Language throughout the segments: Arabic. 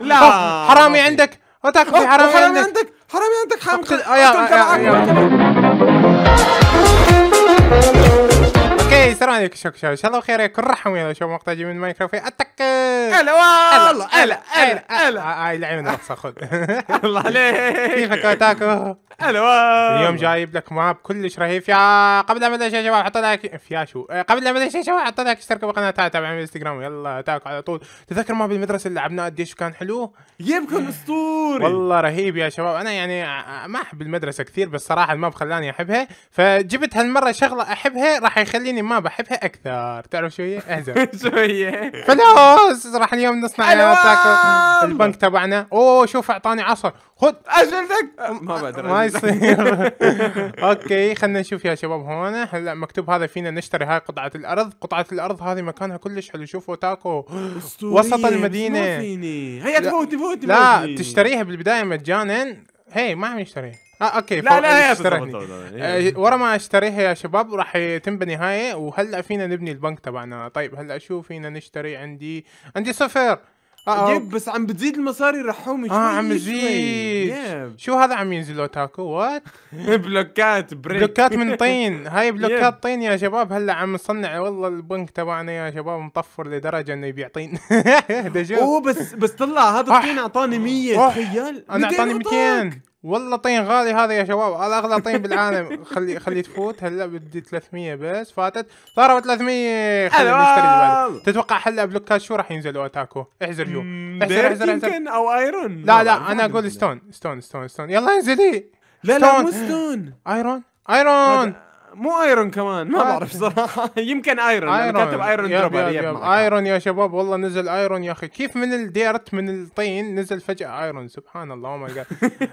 لا آه، آه، حرامي عندك وتاخذ حرامي, حرامي عندك حرامي عندك حرامي آه، اوكي السلام عليكم شكرا ان شاء الله بخير كل رحم يلا شوف مقطع جميل من ماينكرافت اتك هلا والله هلا هلا هلا هاي لعيون رقصه خذ الله عليك كيفك تاكو هلا والله اليوم جايب لك ماب كلش رهيب يا قبل ما ادش يا شباب حط لايك يا شو قبل ما ادش يا شباب حط لايك اشتركوا بالقناه على الانستغرام يلا تاكو على طول تذكر ماب المدرسه اللي لعبناه قديش كان حلو يمكن اسطوري والله رهيب يا شباب انا يعني ما احب المدرسه كثير بس صراحه الماب خلاني احبها فجبت هالمره شغله احبها راح يخليني ما بحبها اكثر تعرف شو هي؟ شوية شو هي؟ فلوس بس راح اليوم نصنع البنك تبعنا اوه شوف اعطاني عصا خذ اجلدك ما أه، بقدر ما يصير اوكي خلينا نشوف يا شباب هون هلا مكتوب هذا فينا نشتري هاي قطعه الارض قطعه الارض هذه مكانها كلش حلو شوفوا تاكو وسط المدينه هيا تفوت تفوت لا تشتريها بالبدايه مجانا هي ما عم يشتريها اه اوكي لا لا هي اشتريها آه، إيه. ورا ما اشتريها يا شباب راح تنبني هاي وهلا فينا نبني البنك تبعنا طيب هلا شو فينا نشتري عندي عندي صفر آه، آه. يب بس عم بتزيد المصاري رحومي شوي اه عم يزيد شو هذا عم ينزل اوتاكو وات بلوكات بريك بلوكات من طين هاي بلوكات طين يا شباب هلا عم نصنع والله البنك تبعنا يا شباب مطفر لدرجه انه يبيع طين اوه بس بس طلع هذا الطين اعطاني 100 تخيل انا اعطاني 200 والله طين غالي هذا يا شباب هذا اغلى طين بالعالم خلي خلي تفوت هلا بدي 300 بس فاتت صاروا 300 خلي نشتري تتوقع هلا بلوكات شو راح ينزلوا اتاكو احزر يو احزر احزر يمكن او ايرون لا لا انا اقول ستون ستون ستون ستون يلا انزلي لا لا مو ستون ايرون ايرون مو ايرون كمان ما بعرف صراحه يمكن ايرون ايرون كاتب ايرون ياب ايرون يا شباب والله نزل ايرون يا اخي كيف من الديرت من الطين نزل فجاه ايرون سبحان الله ما جاد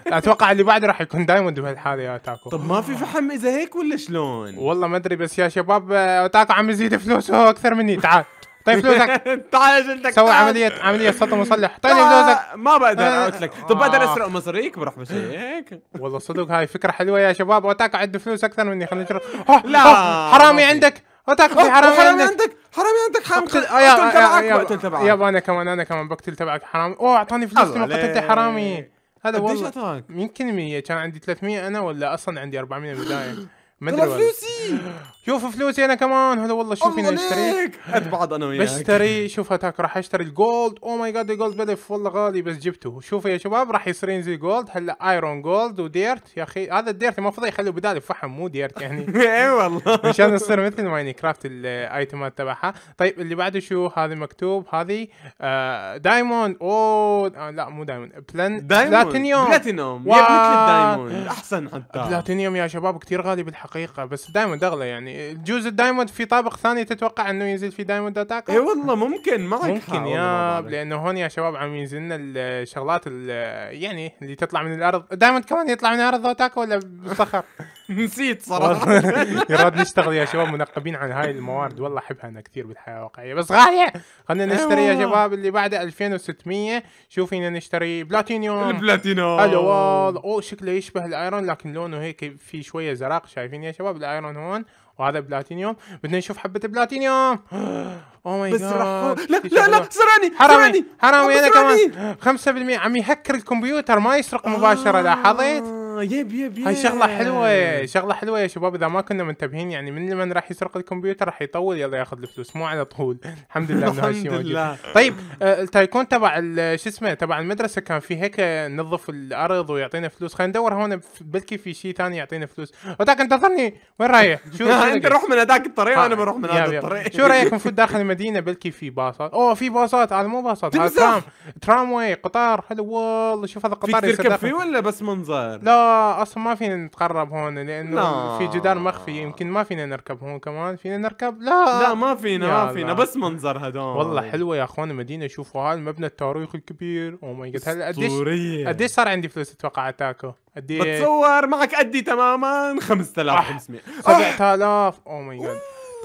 اتوقع اللي بعد راح يكون دايموند بهالحاله يا تاكو طب ما في فحم اذا هيك ولا شلون؟ والله ما ادري بس يا شباب تاكو عم يزيد فلوسه اكثر مني تعال طيب فلوسك تعال جلدك سوي عملية عملية سطو مصلح طيب فلوسك ما بقدر قلت لك طب بقدر اسرق مصاريك بروح بشيك هيك والله صدق هاي فكرة حلوة يا شباب اوتاك عنده فلوس اكثر مني خلينا نجرب لا حرامي عندك اوتاك في حرامي عندك حرامي عندك حرام قتل آه، تبعك بقتل تبعك يابا انا كمان انا كمان بقتل تبعك حرامي اوه اعطاني فلوس ما قتلت حرامي هذا والله يمكن 100 كان عندي 300 انا ولا اصلا عندي 400 بدايه مدري ادري فلوسي شوف فلوسي انا كمان هذا والله شوف هنا اشتري قد بعض انا وياك بشتري شوف هتاك راح اشتري الجولد او ماي جاد الجولد بلف والله غالي بس جبته شوف يا شباب راح يصيرين زي جولد هلا ايرون جولد وديرت يا اخي هذا الديرت المفروض يخلوه بدال فحم مو ديرت يعني اي والله مشان يصير مثل ماين يعني كرافت الايتمات تبعها طيب اللي بعده شو هذا مكتوب هذه دايموند آه، او آه، لا مو دايموند بلان دايموند بلاتينيوم بلاتينيوم مثل الدايموند احسن حتى بلاتينيوم يا شباب كثير غالي بالحق حقيقه بس دايموند اغلى يعني جوز الدايموند في طابق ثاني تتوقع انه ينزل في دايموند اتاك اي والله ممكن ما ممكن يا لانه هون يا شباب عم ينزلنا لنا الشغلات يعني اللي تطلع من الارض دايموند كمان يطلع من الارض اتاك ولا بالصخر نسيت صراحه يراد نشتغل يا شباب منقبين عن هاي الموارد والله احبها انا كثير بالحياه الواقعيه بس غاليه خلينا إيه نشتري يا شباب اللي بعده 2600 شوفينا نشتري بلاتينيوم البلاتينيوم هلا والله اوه شكله يشبه الايرون لكن لونه هيك في شويه زرق شايفين يا شباب الايرون هون وهذا بلاتينيوم بدنا نشوف حبه بلاتينيوم اوه ماي جاد لا لا لا سرعني حرامي حرامي انا كمان 5% عم يهكر الكمبيوتر ما يسرق مباشره لاحظت آه. اه يب يب يب هاي شغله حلوه شغله حلوه يا شباب اذا ما كنا منتبهين يعني من لمن راح يسرق الكمبيوتر راح يطول يلا ياخذ الفلوس مو على طول الحمد لله انه هالشيء موجود طيب آه، التايكون تبع شو اسمه تبع المدرسه كان في هيك نظف الارض ويعطينا فلوس خلينا ندور هون بلكي في شيء ثاني يعطينا فلوس وتاك انتظرني وين رايح؟ شو انت روح من هذاك الطريق وانا بروح من هذا الطريق شو رايك نفوت داخل المدينه بلكي في باصات اوه في باصات هذا آه، مو باصات هذا آه، ترام ترامواي قطار حلو والله شوف هذا القطار فيك تركب فيه ولا بس منظر؟ لا اصلا ما فينا نتقرب هون لانه لا. في جدار مخفي يمكن ما فينا نركب هون كمان فينا نركب لا لا ما فينا ما فينا بس منظر هدول والله حلوه يا اخوان المدينه شوفوا هاي المبنى التاريخي الكبير او ماي جاد هلا قديش قديش صار عندي فلوس اتوقع اتاكو قديش بتصور معك قدي تماما 5500 7000 او ماي جاد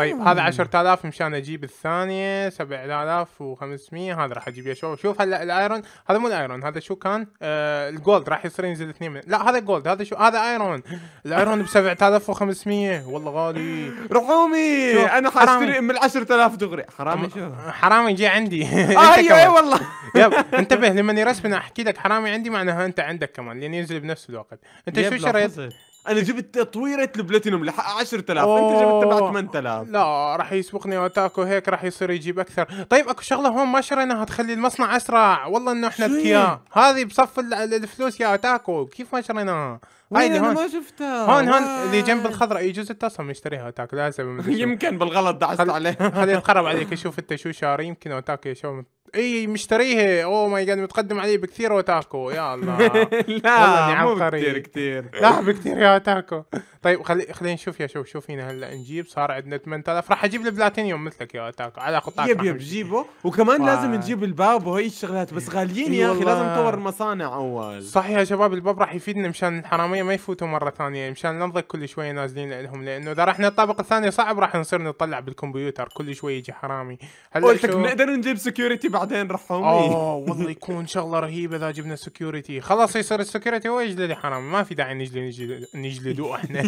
طيب هذا 10000 مشان اجيب الثانيه 7500 هذا راح اجيب يا شباب شوف هلا الايرون هذا مو الايرون هذا شو كان آه الجولد راح يصير ينزل 2 لا هذا جولد هذا شو هذا ايرون الايرون ب 7500 والله غالي رحومي انا حاشتري من 10000 دغري حرامي شو حرامي جي عندي آه، ايوه اي أيوة والله يب انتبه لما يرسم احكي لك حرامي عندي معناها انت عندك كمان لان ينزل بنفس الوقت انت شو شريت؟ انا جبت تطويره البلاتينوم ل 10000 انت جبت تبع 8000 لا راح يسبقني واتاكو هيك راح يصير يجيب اكثر طيب اكو شغله هون ما شريناها تخلي المصنع اسرع والله انه احنا اذكياء هذه بصف الفلوس يا اتاكو كيف ما شريناها هاي اللي هون ما شفتها هون هون اللي جنب الخضراء يجوز انت اصلا مشتريها اتاكو لازم يمكن بالغلط دعست عليها خليني اتقرب عليك اشوف انت شو شاري يمكن اتاكو شو اي مشتريها اوه ماي جاد متقدم عليه بكثير اوتاكو يا الله لا والله كثير كثير لا بكثير يا اوتاكو طيب خلي خلينا نشوف يا شوف شوف هنا هلا نجيب صار عندنا 8000 راح اجيب البلاتينيوم مثلك يا اوتاكو على قطعك يب يب جيبه وكمان ف... لازم نجيب الباب وهي الشغلات بس غاليين يا اخي لازم نطور المصانع اول صح يا شباب الباب راح يفيدنا مشان الحراميه ما يفوتوا مره ثانيه مشان لا كل شويه نازلين لهم لانه اذا رحنا الطابق الثاني صعب راح نصير نطلع بالكمبيوتر كل شوي يجي حرامي هلا قلت لك نقدر نجيب سكيورتي بعدين رحوا اوه والله يكون شغله رهيبه اذا جبنا سكيورتي خلاص يصير السكيورتي هو يجلد حرام ما في داعي نجلد نجلدوه احنا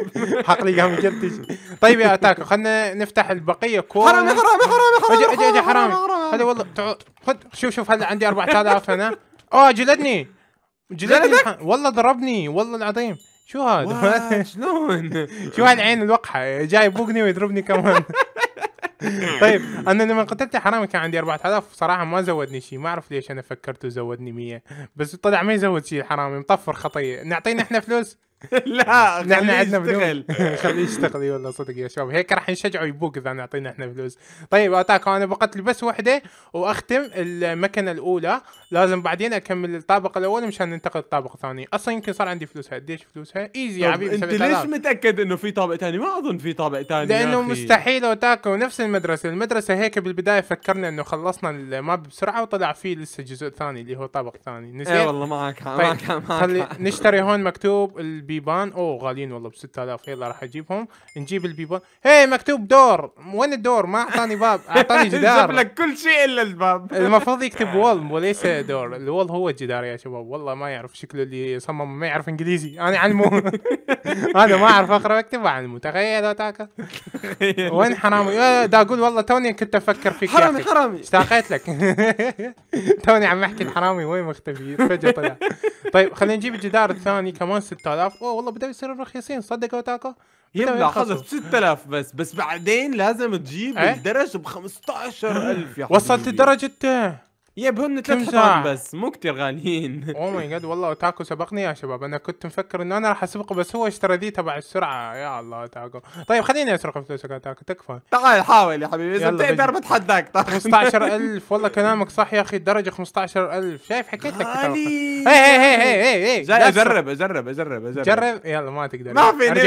حقلي قام يجلتش طيب يا اتاك خلينا نفتح البقيه كور حرام حرام حرام حرام اجي اجي حرام هذا والله خذ شوف شوف هذا عندي 4000 انا اوه جلدني جلدني والله ضربني والله العظيم شو هذا؟ شلون؟ شو هالعين الوقحه جاي يبوقني ويضربني كمان طيب انا لما قتلت حرامي كان عندي 4000 صراحه ما زودني شيء ما اعرف ليش انا فكرته زودني 100 بس طلع ما يزود شيء الحرامي مطفر خطيه نعطينا احنا فلوس لا نحن عندنا يشتغل خليه يشتغل اي والله صدق يا شباب هيك راح نشجعه يبوك اذا نعطينا احنا فلوس طيب اتاك انا بقتل بس وحده واختم المكنه الاولى لازم بعدين اكمل الطابق الاول مشان ننتقل للطابق الثاني اصلا يمكن صار عندي فلوسها قديش فلوسها ايزي يا حبيبي انت ليش متاكد انه في طابق ثاني ما اظن في طابق ثاني لانه مستحيل اوتاكو نفس المدرسه المدرسه هيك بالبدايه فكرنا انه خلصنا الماب بسرعه وطلع فيه لسه جزء ثاني اللي هو طابق ثاني إيه نسيت اي والله معك طيب، معك معك خلي نشتري هون مكتوب البي البيبان اوه غاليين والله ب 6000 يلا راح اجيبهم نجيب البيبان هي مكتوب دور وين الدور ما اعطاني باب اعطاني جدار لك كل شيء الا الباب المفروض يكتب وول وليس دور الوول هو الجدار يا شباب والله ما يعرف شكله اللي صمم ما يعرف انجليزي انا علمه انا ما اعرف اقرا واكتب اعلمه تخيل تاكا وين حرامي دا اقول والله توني كنت افكر فيك حرامي حرامي اشتاقيت لك توني عم احكي الحرامي وين مختفي فجاه طلع طيب خلينا نجيب الجدار الثاني كمان 6000 اوه والله بدأوا يصيروا رخيصين صدقوا تاكو يبلع خلص 6000 بس بس بعدين لازم تجيب إيه؟ الدرج ب 15000 يا حبيبي وصلت درجة يبهن ثلاث حصان بس مو كتير غاليين او ماي جاد والله اوتاكو سبقني يا شباب انا كنت مفكر انه انا راح اسبقه بس هو اشترى دي تبع السرعه يا الله اوتاكو طيب خليني اسرق فلوسك اوتاكو تكفى تعال حاول يا حبيبي اذا تقدر بتحداك 15000 والله كلامك صح يا اخي الدرجه 15000 شايف حكيت لك هي هي هي هي جرب اجرب اجرب اجرب اجرب جرب يلا ما تقدر ما في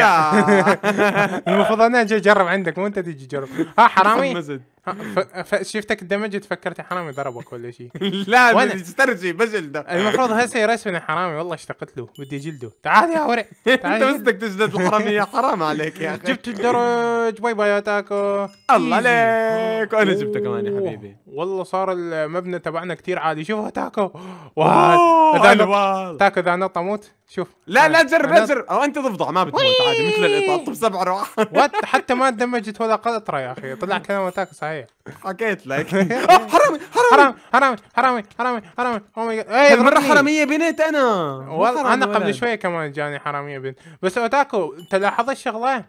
المفروض انا اجي اجرب عندك مو انت تجي تجرب ها حرامي آه، آه، شفتك الدمج تفكرت حرامي ضربك ولا شيء لا وانا استرجي بجلد المفروض هسه يرسمني حرامي والله اشتقت له بدي جلده تعال يا ورع انت بدك تجلد الحرامي يا حرام عليك يا اخي جبت الدرج باي باي اتاكو الله عليك وانا جبته كمان يا حبيبي والله صار المبنى تبعنا كثير عادي شوف اتاكو واو تاكو ذا نطموت شوف لا لا زر لا زر او انت ضفدع ما بتموت عادي مثل القطط طب سبع ارواح حتى ما دمجت ولا قطره يا اخي طلع كلامك صحيح حكيت لك آه، حرامي حرامي حرامي حرامي حرامي حرامي او ماي جاد مره حراميه بنت انا والله انا قبل شويه كمان جاني حراميه بنت بس اوتاكو انت لاحظت الشغله؟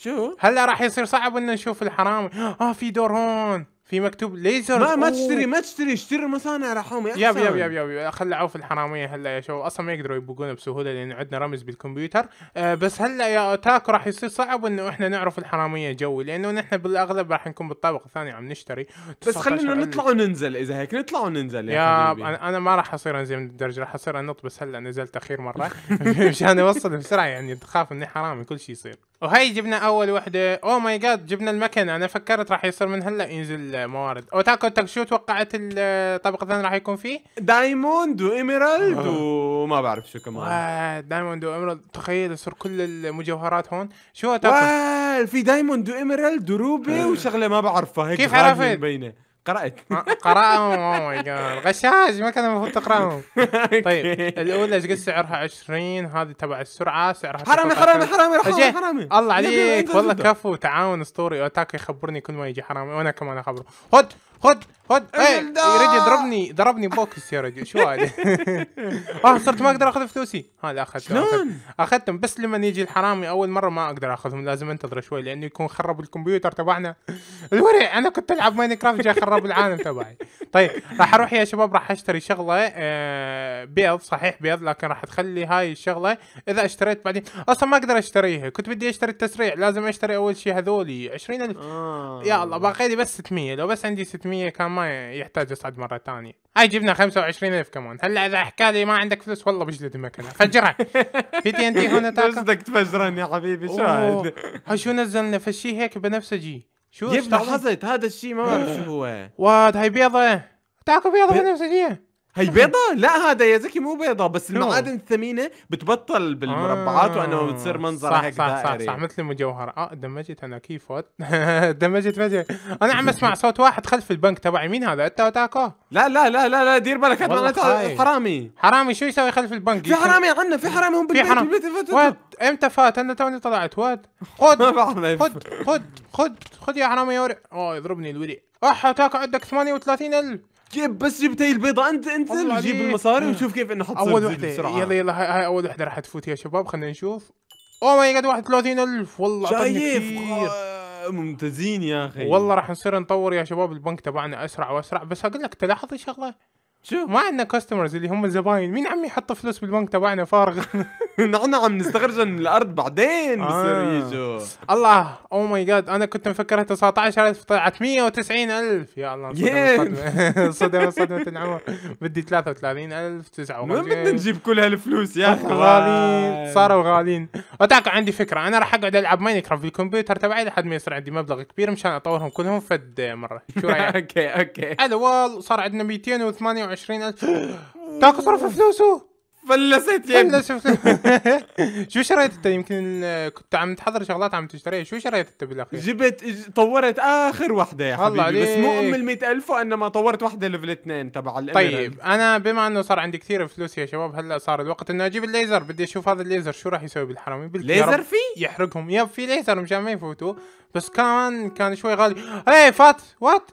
شو؟ هلا راح يصير صعب ان نشوف الحرامي اه في دور هون في مكتوب ليزر ما ما تشتري ما تشتري اشتري مصانع رحومي ياب ياب ياب ياب خلعوا عوف الحراميه هلا يا شباب اصلا ما يقدروا يبقونه بسهوله لان عندنا رمز بالكمبيوتر آه بس هلا يا تاك راح يصير صعب انه احنا نعرف الحراميه جو لانه نحن بالاغلب راح نكون بالطابق الثاني عم نشتري بس خلينا نطلع وننزل اذا هيك نطلع وننزل يا, يا حبيبي. انا ما راح اصير انزل من الدرج راح اصير انط بس هلا نزلت اخير مره مشان اوصل بسرعه يعني تخاف اني حرامي كل شيء يصير وهي جبنا اول وحده او ماي جاد جبنا المكنه انا فكرت راح يصير من هلا ينزل موارد اوتاكو تاك شو توقعت الطبق الثاني راح يكون فيه دايموند وايميرالد آه. وما بعرف شو كمان آه، دايموند وايميرالد تخيل يصير كل المجوهرات هون شو اوتاكو في دايموند وايميرالد وروبي آه. وشغله ما بعرفها هيك كيف عرفت؟ قرأت قرأهم ماي جاد غشاش ما كان المفروض تقرأهم طيب الأولى ايش قد سعرها 20 هذه تبع السرعة سعرها حرامي حرامي حرامي حرامي حرامي الله عليك والله كفو تعاون اسطوري اوتاكو يخبرني كل ما يجي حرامي وانا كمان اخبره خذ خد خد ايه, إيه،, إيه، رجع ضربني ضربني بوكس يا رجل شو هذا؟ اه صرت ما اقدر اخذ فلوسي هذا اخذتهم شلون؟ اخذتهم بس لما يجي الحرامي اول مره ما اقدر اخذهم لازم انتظر شوي لانه يكون خرب الكمبيوتر تبعنا الورع انا كنت العب ماين كرافت جاي خرب العالم تبعي طيب راح اروح يا شباب راح اشتري شغله آه، بيض صحيح بيض لكن راح تخلي هاي الشغله اذا اشتريت بعدين اصلا ما اقدر اشتريها كنت بدي اشتري التسريع لازم اشتري اول شيء هذولي 20000 آه. يا الله باقي لي بس 600 لو بس عندي 600 300 كان ما يحتاج يصعد مره ثانيه هاي جبنا 25000 كمان هلا اذا حكى لي ما عندك فلوس والله بجلد المكنه فجرها في تي ان تي هنا قصدك تفجرن يا حبيبي شاهد هاي شو نزلنا فشي هيك بنفسجي شو يبدا حزت هذا الشيء ما بعرف شو هو واد هاي بيضه تاكل بيضه بنفسجيه هي بيضة؟ لا هذا يا زكي مو بيضة بس المعادن الثمينة بتبطل بالمربعات وانه آه، بتصير منظر صح هيك صح صح صح, صح مثل المجوهرة اه دمجت انا كيفوت دمجت فجأة انا عم اسمع صوت واحد خلف البنك تبعي مين هذا؟ انت وتاكو؟ لا لا لا لا لا دير بالك هذا معناته حرامي حرامي شو يسوي خلف البنك؟ في حرامي عندنا في حرامي هم بالبيت في حرامي وات امتى فات انا توني طلعت وات خد خد خد خد خد يا حرامي يا ورق اه يضربني الورق اح تاكو عندك 38000 كيف بس جبتي البيضه انت انت جيب المصاري وشوف كيف انه حط اول وحده يلا يلا هاي, هاي اول وحده راح تفوت يا شباب خلينا نشوف اوه ماي جاد 31000 والله شايف كثير ممتازين يا اخي والله راح نصير نطور يا شباب البنك تبعنا اسرع واسرع بس اقول لك تلاحظي شغله شو ما عندنا كاستمرز اللي هم الزباين مين عم يحط فلوس بالبنك تبعنا فارغ نحن نعم، عم نستخرج من الارض بعدين آه. بصير يجوا الله او ماي جاد انا كنت مفكرها 19000 طلعت 190000 يا الله صدمه صدمه صدمه العمر بدي 33000 59 وين بدنا نجيب كل هالفلوس يا اخي غاليين صاروا غاليين اتاك عندي فكره انا راح اقعد العب ماينكرافت بالكمبيوتر تبعي لحد ما يصير عندي مبلغ كبير مشان اطورهم كلهم فد مره شو رايك؟ اوكي اوكي هذا والله صار عندنا 228 وعشرين ألف تاكو صرف فلوسه فلست يا شو شريت انت يمكن كنت عم تحضر شغلات عم تشتريها شو شريت انت بالاخير جبت طورت اخر وحده يا حبيبي بس مو ام ال ألف وانما طورت وحده ليفل 2 تبع الاميرالد طيب انا بما انه صار عندي كثير فلوس يا شباب هلا صار الوقت انه اجيب الليزر بدي اشوف هذا الليزر شو راح يسوي بالحرامي ليزر في يحرقهم يب في ليزر مشان ما يفوتوا بس كان كان شوي غالي ايه فات وات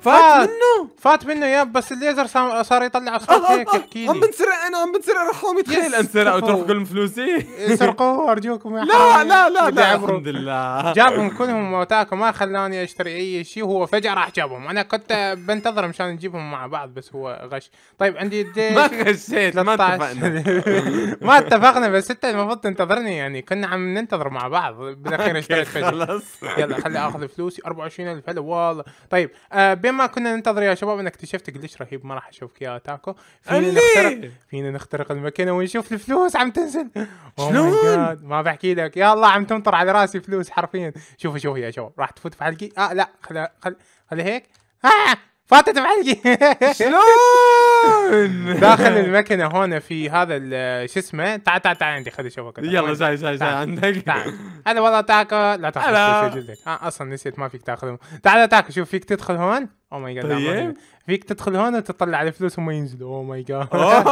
فات منه فات منه يا بس الليزر صار يطلع اصوات آه، آه، هيك آه. احكي لي عم بنسرق انا عم بنسرق رحومي تخيل انسرق وتروح كل فلوسي سرقوه ارجوكم يا لا لا لا لا الحمد لله جابهم كلهم وتاكو ما خلاني اشتري اي شيء وهو فجاه راح جابهم انا كنت بنتظر مشان نجيبهم مع بعض بس هو غش طيب عندي قديش ما غشيت ما اتفقنا ما اتفقنا بس انت المفروض تنتظرني يعني كنا عم ننتظر مع بعض بالاخير اشتريت خلاص يلا خلي اخذ فلوسي 24000 هلا والله طيب بما ما كنا ننتظر يا شباب انا اكتشفت قديش رهيب ما راح اشوفك يا تاكو فينا نخترق فينا نخترق الماكينه ونشوف الفلوس عم تنزل oh شلون ما بحكي لك يا الله عم تمطر على راسي فلوس حرفيا شوفوا شوفوا يا شباب راح تفوت في حلقي اه لا خلي خل خل هيك آه فاتت بحلقي شلون داخل الماكينه هون في هذا شو اسمه تعال تعال تعال عندي خلي اشوفك يلا زاي زاي زاي عندك هلا والله تاكو لا تاخذ جلدك آه، اصلا نسيت ما فيك تاخذهم تعال تاكو شوف فيك تدخل هون او ماي جاد طيب فيك تدخل هون وتطلع الفلوس وما ينزلوا او ماي جاد اوه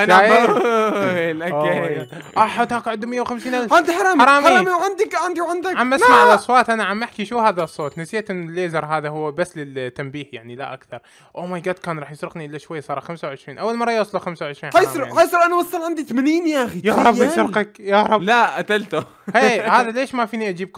انا oh اوكي احط هاك 150 الف انت حرامي حرامي حرامي وعندك عندي وعندك عم اسمع الاصوات انا عم احكي شو هذا الصوت نسيت ان الليزر هذا هو بس للتنبيه يعني لا اكثر او ماي جاد كان راح يسرقني الا شوي صار 25 اول مره يوصل 25 حيسرق حيسرق انا وصل عندي 80 يا اخي يا رب يسرقك يا رب لا قتلته هي هذا ليش ما فيني اجيب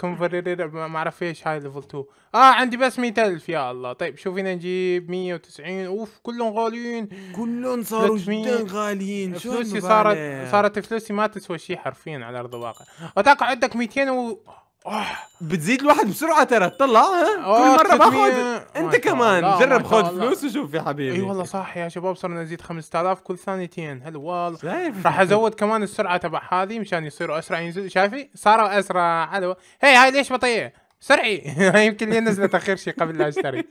كونفرير ما اعرف ايش هاي ليفل 2 اه عندي بس 100000 يا الله طيب شوف هنا نجيب 190 اوف كلهم غاليين كلهم صاروا جدا غاليين شو فلوسي صارت صارت فلوسي ما تسوى شيء حرفيا على ارض الواقع اتوقع عندك 200 و أوه. بتزيد الواحد بسرعه ترى طلع ها كل مره باخذ انت كمان جرب خذ فلوس وشوف يا حبيبي اي والله صح يا شباب صرنا نزيد 5000 كل ثانيتين هل والله راح ازود كمان السرعه تبع هذه مشان يصيروا اسرع ينزل شايفي صاروا اسرع حلو هي هاي ليش بطيئه سرعي يمكن لي نزلت اخر شيء قبل لا اشتري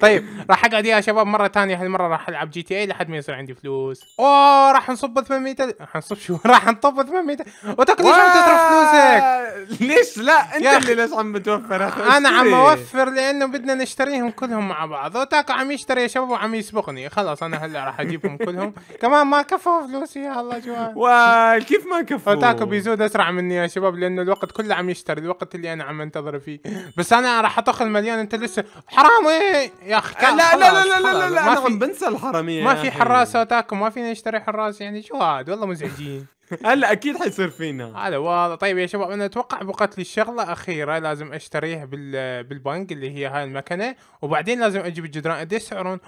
طيب راح اقعد يا شباب مره ثانيه هالمره راح العب جي تي اي لحد ما يصير عندي فلوس اوه راح نصب 800 حنصب شو راح نطب 800 وتقضي شلون تصرف فلوسك ليش لا انت اللي ليش عم بتوفر انا عم اوفر لانه بدنا نشتريهم كلهم مع بعض اوتاكو عم يشتري يا شباب وعم يسبقني خلاص انا هلا راح اجيبهم كلهم كمان ما كفوا فلوسي يا الله جوال كيف ما كفوا اوتاكو بيزود اسرع مني يا شباب لانه الوقت كله عم يشتري الوقت اللي انا عم انتظر فيه بس انا راح اتخذ مليون انت لسه حرامي إيه؟ يا اخي لا لا لا لا لا, لا, انا بنسى الحراميه ما في حراس اتاكم ما فينا نشتري حراس يعني شو هاد والله مزعجين هلا اكيد حيصير فينا هذا والله طيب يا شباب انا اتوقع بقت لي شغله اخيره لازم اشتريها بال بالبنك اللي هي هاي المكنه وبعدين لازم اجيب الجدران قد ايش سعرهم؟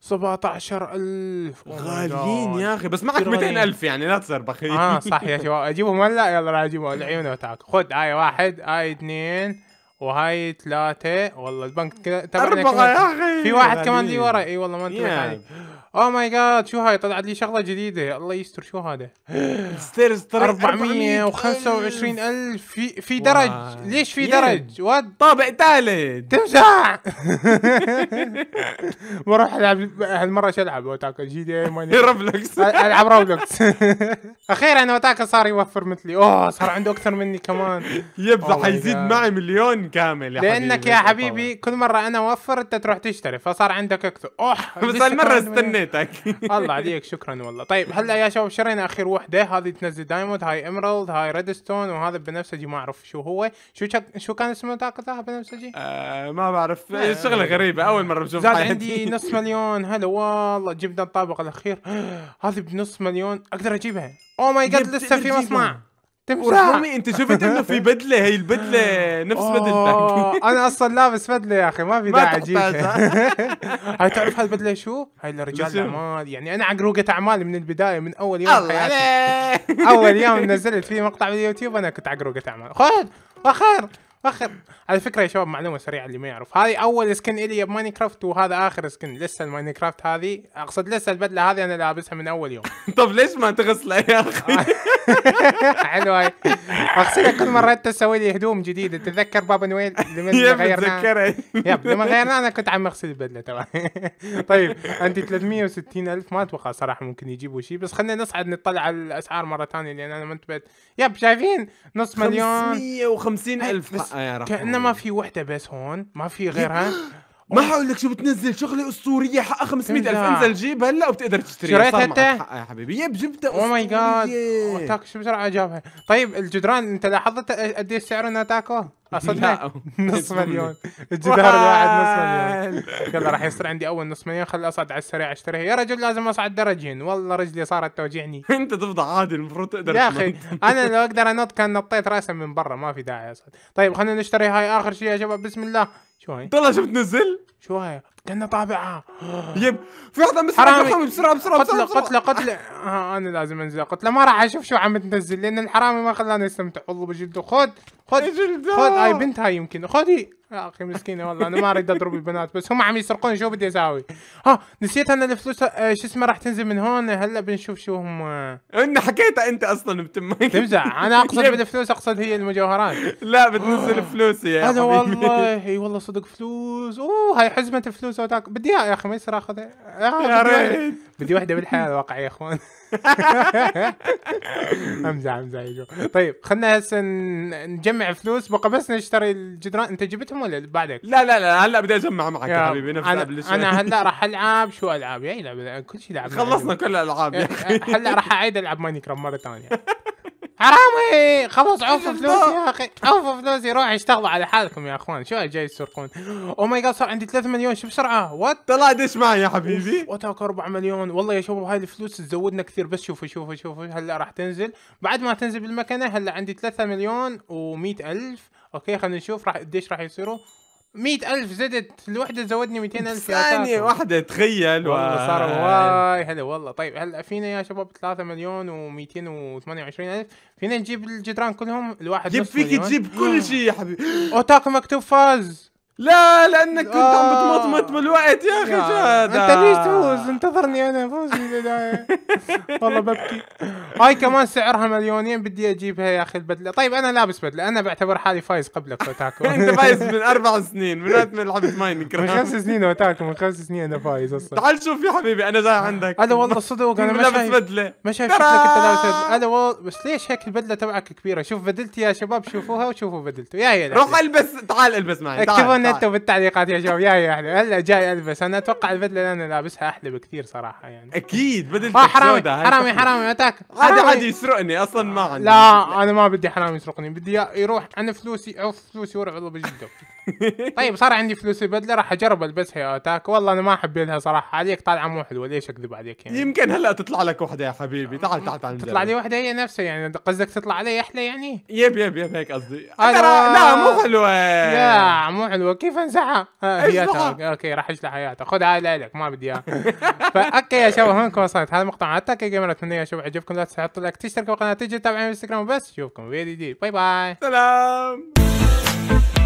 17000 غاليين يا اخي بس معك 200000 يعني لا تصير بخيل اه صح يا شباب اجيبهم هلا يلا راح اجيبهم العيون وتاك خذ هاي واحد هاي اثنين وهاي ثلاثة والله البنك كذا أربعة يا أخي في واحد كمان دي ورا اي والله ما انتبهت عليه او ماي جاد شو هاي طلعت لي شغله جديده الله يستر شو هذا ستيرز استر 425 الف في في درج ليش في درج وات طابع ثالث تمزح بروح العب هالمره ايش العب اوتاكا جي دي اي روبلوكس العب روبلوكس اخيرا اوتاكا صار يوفر مثلي اوه صار عنده اكثر مني كمان يبدا oh حيزيد معي مليون كامل يا لانك يا حبيبي كل مره انا اوفر انت تروح تشتري فصار عندك اكثر اوه بس هالمره استنى عنيتك الله عليك شكرا والله طيب هلا يا شباب شرينا اخر وحده هذه تنزل دايموند هاي امرالد هاي ريدستون وهذا بنفسجي ما اعرف شو هو شو شك... شو كان اسمه تاخذها بنفسجي؟ آه ما بعرف شغله غريبه اول مره بشوفها زاد عندي نص مليون هلا والله جبنا الطابق الاخير هذه بنص مليون اقدر اجيبها او ماي جاد لسه في مصنع تمشي امي انت شفت انه في بدله هي البدله نفس بدلتك انا اصلا لابس بدله يا اخي ما في داعي اجيبها هاي تعرف هاي البدله شو؟ هاي لرجال الاعمال يعني انا عقروقه اعمال من البدايه من اول يوم حياتي اول يوم نزلت فيه مقطع باليوتيوب انا كنت عقروقه اعمال خذ اخر اخر على فكره يا شباب معلومه سريعه اللي ما يعرف هذه اول سكن الي بماينكرافت وهذا اخر سكن لسه الماينكرافت هذه اقصد لسه البدله هذه انا لابسها من اول يوم طب ليش ما تغسلها يا اخي آه. حلوه هاي اغسلها كل مره انت تسوي لي هدوم جديده تتذكر بابا نويل لما غيرنا يب لما غيرنا انا كنت عم اغسل البدله تبعي طيب عندي 360 الف ما اتوقع صراحه ممكن يجيبوا شيء بس خلينا نصعد نطلع على الاسعار مره ثانيه لان انا ما انتبهت يب شايفين نص مليون 550 الف آه كانما في وحده بس هون ما في غيرها ما حقول لك شو بتنزل شغله اسطوريه حقها 500000 إيه. انزل جيب هلا وبتقدر تشتريها شريت انت؟ يا حبيبي يب جبتها او ماي جاد تاكو شو بسرعه جابها طيب الجدران انت لاحظت قد ايش سعر ناتاكو؟ اصدق نص مليون الجدار الواحد نص مليون يلا راح يصير عندي اول نص مليون خلي اصعد على السريع اشتريها يا رجل لازم اصعد درجين والله رجلي صارت توجعني انت تفضى عادي المفروض تقدر يا اخي انا لو اقدر انط كان نطيت راسا من برا ما في داعي اصعد طيب خلينا نشتري هاي اخر شيء يا شباب بسم الله شو هاي؟ طلع شو بتنزل؟ شو هاي؟ كانها طابعه يب في واحد عم بسرعه بسرعه بسرعه قتله قتله قتله آه، انا لازم انزل قتله ما راح اشوف شو عم تنزل لان الحرامي ما خلاني استمتع والله بجلده خذ خذ هاي آه، بنت بنتها يمكن خذي يا اخي مسكينه والله انا ما اريد اضرب البنات بس هم عم يسرقون شو بدي اسوي؟ ها نسيت انا الفلوس آه، شو اسمه راح تنزل من هون هلا بنشوف شو هم آه. انا حكيتها انت اصلا بتمك تمزح انا اقصد بالفلوس اقصد هي المجوهرات لا بتنزل فلوس يا هذا والله اي والله صدق فلوس اوه هاي حزمه فلوس بدي اياها يا اخي ما يصير اخذها يا ريت بدي واحده بالحياه الواقعيه يا اخوان امزح امزح طيب خلينا هسه نجمع نجمع فلوس بقى بس نشتري الجدران انت جبتهم ولا بعدك؟ لا لا لا هلا بدي اجمع معك يا, حبيبي نفس انا, أنا هلا راح العب شو يعني العاب يا لعبه كل شيء لعب خلصنا كل الالعاب يا اخي هلا راح اعيد العب ماينكرافت مره ثانيه حرامي خلاص عوف فلوسي يا اخي عوف فلوسي روحوا اشتغلوا على حالكم يا اخوان شو جاي تسرقون او ماي جاد صار عندي 3 مليون شو بسرعه وات طلع دش معي يا حبيبي وتاك 4 مليون والله يا شباب هاي الفلوس تزودنا كثير بس شوفوا شوفوا شوفوا هلا راح تنزل بعد ما تنزل بالمكنه هلا عندي 3 مليون و100 الف اوكي خلينا نشوف راح قديش راح يصيروا مئة ألف زدت الوحدة زودني مئتين ألف ثانية واحدة تخيل والله صار واي حلو والله طيب هلا فينا يا شباب ثلاثة مليون و وعشرين ألف فينا نجيب الجدران كلهم الواحد جيب فيك تجيب كل شيء يا حبيبي اوتاكو مكتوب فاز لا لانك كنت عم بتمطمط آه. بالوقت يا اخي شو هذا انت آه. ليش تفوز انتظرني انا فوز والله ببكي هاي كمان سعرها مليونين بدي اجيبها يا اخي البدله طيب انا لابس بدله انا بعتبر حالي فايز قبلك اوتاكو انت فايز من اربع سنين من وقت ما لعبت ماين من خمس سنين اوتاكو من خمس سنين انا فايز اصلا تعال شوف يا حبيبي انا جاي عندك انا والله صدق انا مش لابس بدله ما شايف شكلك انت لابس بدله انا والله بس ليش هيك البدله تبعك كبيره شوف بدلتي يا شباب شوفوها وشوفوا بدلته يا يا روح البس تعال البس معي انتم طيب. بالتعليقات يا شباب يا احنا هلا جاي البس انا اتوقع البدله اللي انا لابسها احلى بكثير صراحه يعني اكيد بدل آه حرامي حرامي حرامي اتاك هذا عادي يسرقني اصلا ما عندي لا انا ما بدي حرامي يسرقني بدي يروح انا فلوسي او فلوسي ورع الله بجده طيب صار عندي فلوس بدله راح اجرب البسها يا اتاك والله انا ما حبيتها صراحه عليك طالعه مو حلوه ليش اكذب عليك يعني يمكن هلا تطلع لك وحده يا حبيبي تعال تعال تعال تطلع لي وحده هي نفسها يعني قصدك تطلع علي احلى يعني يب يب يب هيك قصدي أنا... لا مو حلوه لا مو حلوه كيف انزعها آه، إيه، هي اوكي راح اجلع حياتها خذها هاي لك ما بدي اياها اوكي يا شباب هونك وصلت هذا المقطع اتاك يا جيمر اتمنى يا شباب عجبكم لا تنسوا تحطوا لايك تشتركوا بالقناه تجي تتابعوني انستغرام وبس اشوفكم فيديو جديد باي باي سلام